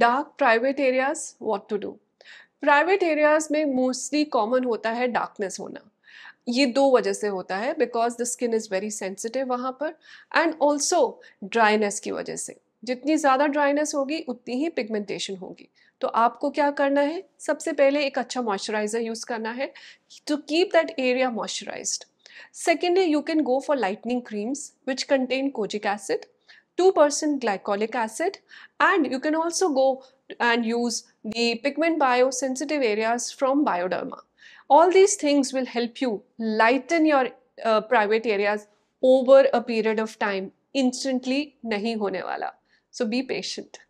Dark private areas what to do private areas में mostly common होता है darkness होना ये दो वजह से होता है because the skin is very sensitive वहाँ पर एंड ऑल्सो ड्राइनेस की वजह से जितनी ज़्यादा ड्राइनेस होगी उतनी ही पिगमेंटेशन होगी तो आपको क्या करना है सबसे पहले एक अच्छा मॉइस्चराइज़र यूज़ करना है to keep that area moisturise secondly you can go for lightening creams which contain kojic acid 2% glycolic acid and you can also go and use the pigment biosensitive areas from bioderma. All these things will help you lighten your uh, private areas over a period of time. Instantly nahi hone wala. So be patient.